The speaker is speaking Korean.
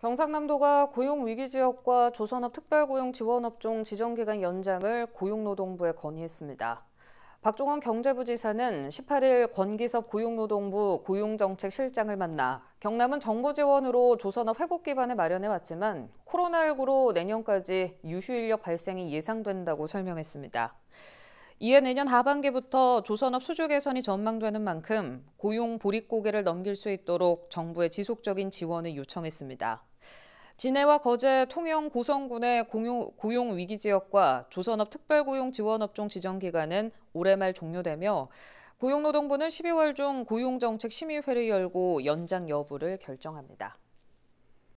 경상남도가 고용위기지역과 조선업 특별고용지원업종 지정기간 연장을 고용노동부에 건의했습니다. 박종원 경제부지사는 18일 권기섭 고용노동부 고용정책실장을 만나 경남은 정부 지원으로 조선업 회복 기반을 마련해 왔지만 코로나19로 내년까지 유휴인력 발생이 예상된다고 설명했습니다. 이에 내년 하반기부터 조선업 수주 개선이 전망되는 만큼 고용 보릿고개를 넘길 수 있도록 정부의 지속적인 지원을 요청했습니다. 진해와 거제, 통영, 고성군의 공용, 고용 위기 지역과 조선업 특별고용 지원업종 지정 기간은 올해 말 종료되며 고용노동부는 12월 중 고용정책 심의회를 열고 연장 여부를 결정합니다.